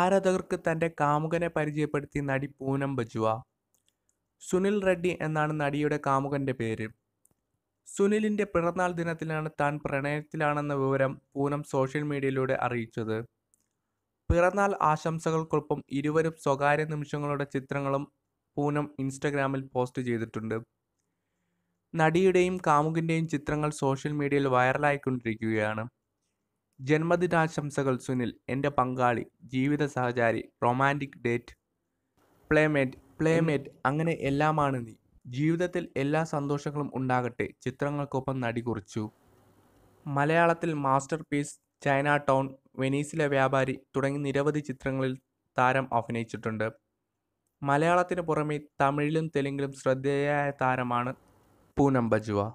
ആരാധകർക്ക് തൻ്റെ കാമുകനെ പരിചയപ്പെടുത്തി നടി പൂനം ബജുവ സുനിൽ റെഡ്ഡി എന്നാണ് നടിയുടെ കാമുകൻ്റെ പേര് സുനിലിൻ്റെ പിറന്നാൾ ദിനത്തിലാണ് താൻ പ്രണയത്തിലാണെന്ന വിവരം പൂനം സോഷ്യൽ മീഡിയയിലൂടെ അറിയിച്ചത് പിറന്നാൾ ആശംസകൾക്കൊപ്പം ഇരുവരും സ്വകാര്യ നിമിഷങ്ങളുടെ ചിത്രങ്ങളും പൂനം ഇൻസ്റ്റഗ്രാമിൽ പോസ്റ്റ് ചെയ്തിട്ടുണ്ട് നടിയുടെയും കാമുകിൻ്റെയും ചിത്രങ്ങൾ സോഷ്യൽ മീഡിയയിൽ വൈറലായിക്കൊണ്ടിരിക്കുകയാണ് ജന്മദിനാശംസകൾ സുനിൽ എൻ്റെ പങ്കാളി ജീവിത സഹചാരി റൊമാൻറ്റിക് ഡേറ്റ് പ്ലേമേറ്റ് പ്ലേമേറ്റ് അങ്ങനെ എല്ലാമാണ് നീ ജീവിതത്തിൽ എല്ലാ സന്തോഷങ്ങളും ഉണ്ടാകട്ടെ ചിത്രങ്ങൾക്കൊപ്പം നടി കുറിച്ചു മലയാളത്തിൽ മാസ്റ്റർ പീസ് ചൈന ടൗൺ വെനീസിലെ വ്യാപാരി തുടങ്ങി നിരവധി ചിത്രങ്ങളിൽ താരം അഭിനയിച്ചിട്ടുണ്ട് മലയാളത്തിന് പുറമെ തമിഴിലും തെലുങ്കിലും ശ്രദ്ധേയായ താരമാണ് പൂനം ബജുവ